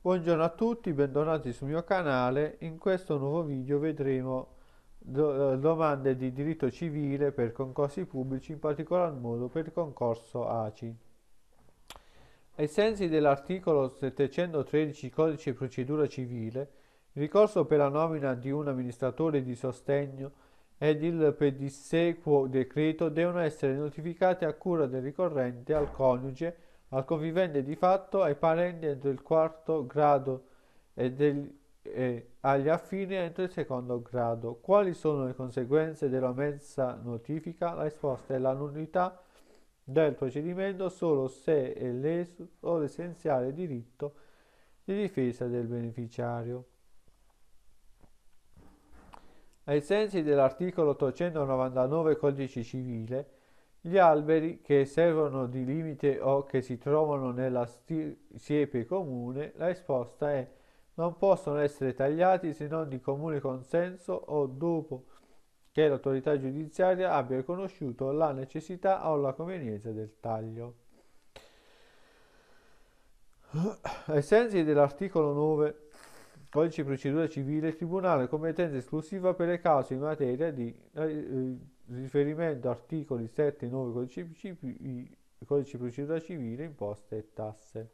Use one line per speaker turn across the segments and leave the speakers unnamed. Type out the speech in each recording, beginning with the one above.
Buongiorno a tutti, bentornati sul mio canale. In questo nuovo video vedremo do eh, domande di diritto civile per concorsi pubblici, in particolar modo per il concorso ACI. Ai sensi dell'articolo 713 Codice Procedura Civile, il ricorso per la nomina di un amministratore di sostegno ed il pedissequo decreto devono essere notificati a cura del ricorrente, al coniuge, al convivente di fatto, ai parenti entro il quarto grado e, del, e agli affini entro il secondo grado. Quali sono le conseguenze della messa notifica? La risposta è la nullità del procedimento solo se è leso l'essenziale diritto di difesa del beneficiario. Ai sensi dell'articolo 899 Codice Civile, gli alberi che servono di limite o che si trovano nella siepe comune, la risposta è non possono essere tagliati se non di comune consenso o dopo che l'autorità giudiziaria abbia conosciuto la necessità o la convenienza del taglio. Ai sensi dell'articolo 9 codice di procedura civile, il Tribunale competente esclusiva per le cause in materia di eh, eh riferimento articoli 7 e 9 codice, di procedura civile, imposte e tasse.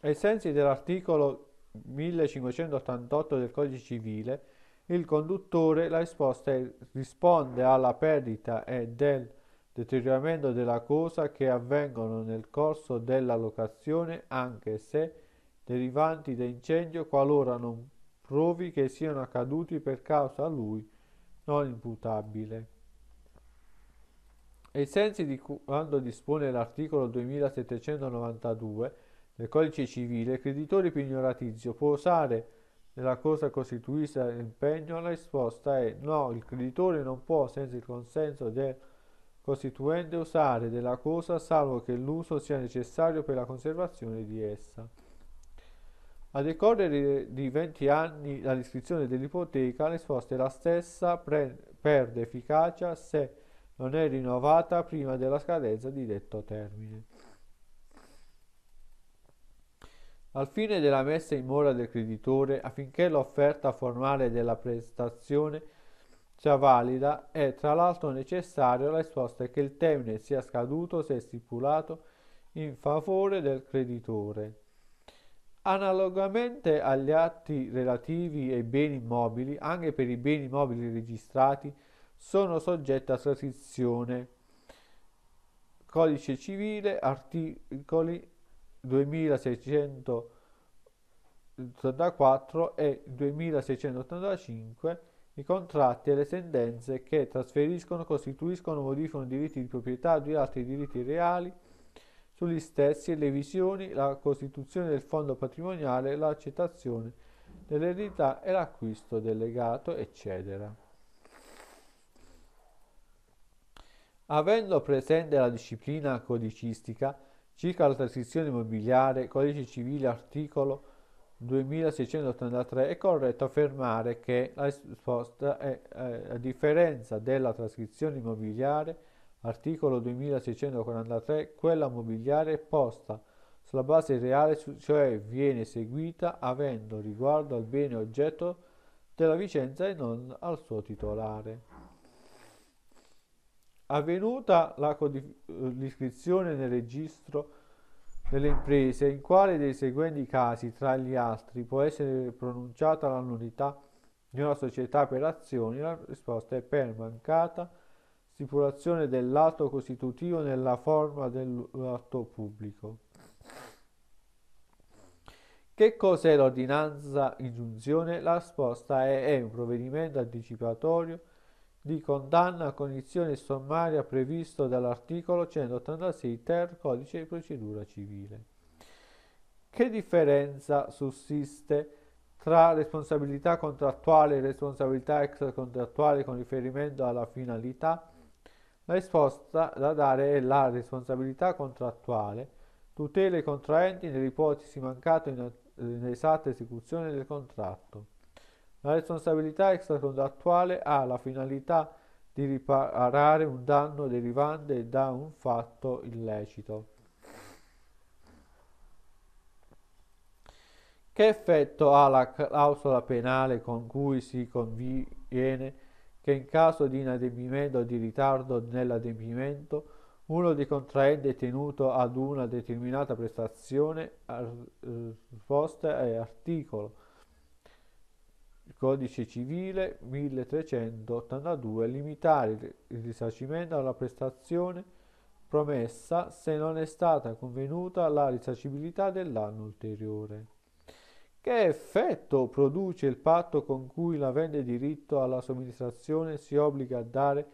Ai sensi dell'articolo 1588 del codice civile, il conduttore la risposta risponde alla perdita e del deterioramento della cosa che avvengono nel corso della locazione anche se derivanti da incendio qualora non provi che siano accaduti per causa a lui non imputabile. Ai sensi di quando dispone l'articolo 2792 del codice civile, il creditore pignoratizio può usare nella cosa costituita impegno la risposta è no, il creditore non può senza il consenso del costituente usare della cosa salvo che l'uso sia necessario per la conservazione di essa. A decorrere di 20 anni dall'iscrizione dell'ipoteca, l'esposta è la stessa, pre- perde efficacia se non è rinnovata prima della scadenza di detto termine. Al fine della messa in mora del creditore, affinché l'offerta formale della prestazione già valida, è tra l'altro necessario la risposta che il termine sia scaduto se stipulato in favore del creditore. Analogamente agli atti relativi ai beni immobili, anche per i beni immobili registrati sono soggetti a transizione. Codice civile, articoli 2684 e 2685 i contratti e le tendenze che trasferiscono, costituiscono modificano i diritti di proprietà di altri diritti reali sugli stessi, le visioni, la costituzione del fondo patrimoniale, l'accettazione dell'eredità e l'acquisto del legato, eccetera. Avendo presente la disciplina codicistica circa la transizione immobiliare, codice civile, articolo 2683 è corretto affermare che la risposta è, eh, a differenza della trascrizione immobiliare, articolo 2643, quella mobiliare è posta sulla base reale, cioè viene seguita avendo riguardo al bene oggetto della Vicenza e non al suo titolare. Avvenuta la l'iscrizione nel registro nelle imprese, in quale dei seguenti casi, tra gli altri, può essere pronunciata la nullità di una società per azioni? La risposta è per mancata stipulazione dell'atto costitutivo nella forma dell'atto pubblico. Che cos'è l'ordinanza ingiunzione? La risposta è, è un provvedimento anticipatorio di condanna a cognizione sommaria previsto dall'articolo 186 ter codice di procedura civile. Che differenza sussiste tra responsabilità contrattuale e responsabilità extracontrattuale con riferimento alla finalità? La risposta da dare è la responsabilità contrattuale, tutela i contraenti nell'ipotesi mancata in eh, esatta esecuzione del contratto. La responsabilità extracontrattuale ha la finalità di riparare un danno derivante da un fatto illecito. Che effetto ha la clausola penale con cui si conviene che in caso di inadempimento o di ritardo nell'adempimento uno dei contraenti è tenuto ad una determinata prestazione, eh, risposta e articolo il codice civile 1382 limitare il risarcimento alla prestazione promessa se non è stata convenuta la risarcibilità dell'anno ulteriore. Che effetto produce il patto con cui l'avente diritto alla somministrazione si obbliga a dare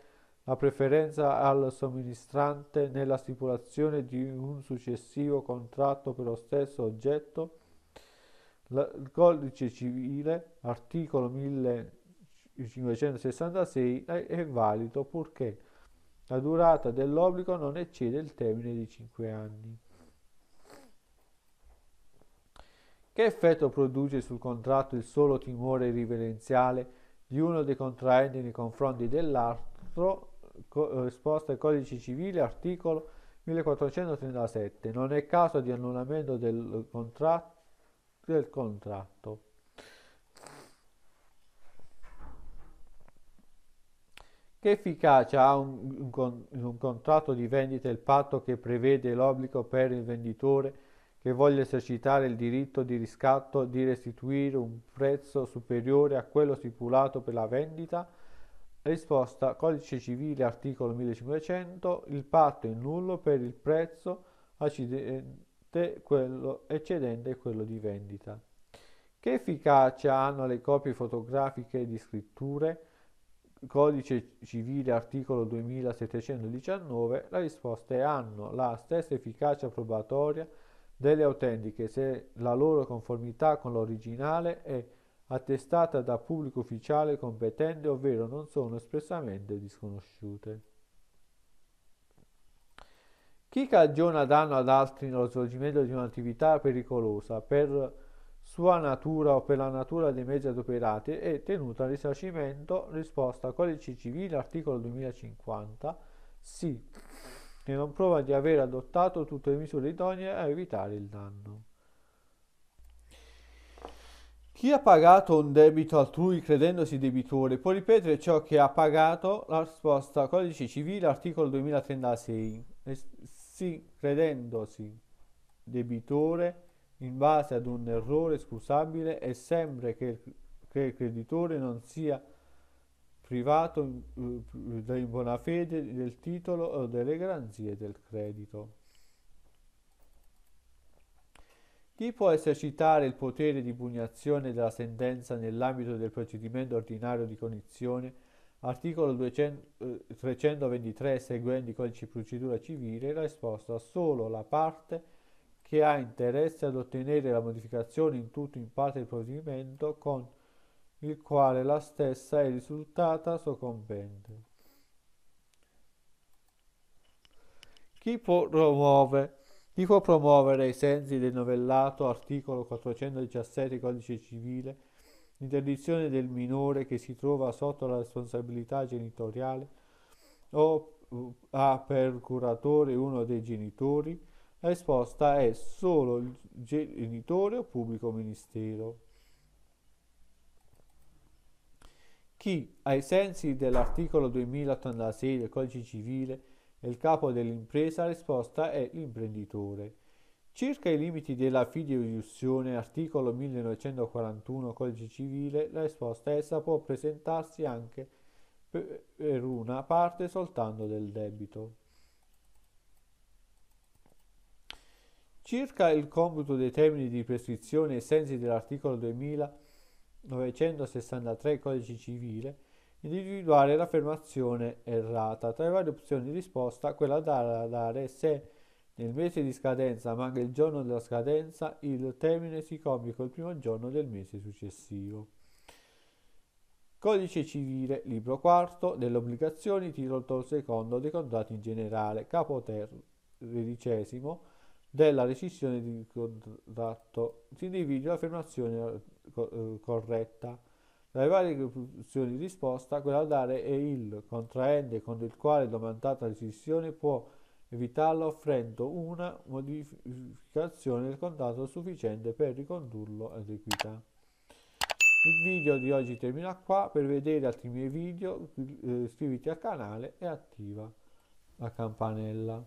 la preferenza al somministrante nella stipulazione di un successivo contratto per lo stesso oggetto? il codice civile, articolo 1566, è valido purché la durata dell'obbligo non eccede il termine di 5 anni. Che effetto produce sul contratto il solo timore riverenziale di uno dei contraenti nei confronti dell'altro, co- eh, al codice civile, articolo 1437. Non è caso di annullamento del contratto del contratto. Che efficacia ha un, un, con, un contratto di vendita il patto che prevede l'obbligo per il venditore che voglia esercitare il diritto di riscatto di restituire un prezzo superiore a quello stipulato per la vendita? Risposta Codice civile articolo 1500 il patto è nullo per il prezzo accidentale quello eccedente è quello di vendita. Che efficacia hanno le copie fotografiche di scritture? Codice civile articolo 2719, la risposta è hanno la stessa efficacia probatoria delle autentiche se la loro conformità con l'originale è attestata da pubblico ufficiale competente, ovvero non sono espressamente disconosciute. Chi cagiona danno ad altri nello svolgimento di un'attività pericolosa per sua natura o per la natura dei mezzi adoperati è tenuto a risarcimento risposta codice civile articolo 2050 sì e non prova di aver adottato tutte le misure idonee a evitare il danno. Chi ha pagato un debito altrui credendosi debitore può ripetere ciò che ha pagato la risposta codice civile articolo 2036 si, credendosi debitore in base ad un errore scusabile e sempre che, che il creditore non sia privato mm, mm, in buona fede del titolo o delle garanzie del credito. Chi può esercitare il potere di pugnazione della sentenza nell'ambito del procedimento ordinario di cognizione Articolo 200, 323 seguenti il codice di procedura civile la risposta solo la parte che ha interesse ad ottenere la modificazione in tutto o in parte del provvedimento con il quale la stessa è risultata soccombente. Chi può, promuove, chi può promuovere ai sensi del novellato articolo 417 del codice civile l'interdizione del minore che si trova sotto la responsabilità genitoriale o uh, ha per curatore uno dei genitori, la risposta è solo il genitore o pubblico ministero. Chi, ai sensi dell'articolo 2086 del Codice Civile, è il capo dell'impresa, la risposta è l'imprenditore. Circa i limiti della fideiussione, articolo 1941 Codice Civile, la risposta essa può presentarsi anche per una parte soltanto del debito. Circa il computo dei termini di prescrizione ai sensi dell'articolo 2963 Codice Civile, individuare l'affermazione errata. Tra le varie opzioni di risposta, quella da dare se nel mese di scadenza ma anche il giorno della scadenza, il termine si compie col primo giorno del mese successivo. Codice civile, libro quarto, delle obbligazioni, titolo secondo, dei contratti in generale, capo tredicesimo, della rescissione di contratto. Si individua l'affermazione eh, eh, corretta. Tra le varie opzioni di risposta, quella da dare è il contraente con il quale domandata la rescissione può evitarla offrendo una modificazione del contatto sufficiente per ricondurlo ad equità. Il video di oggi termina qua, per vedere altri miei video eh, iscriviti al canale e attiva la campanella.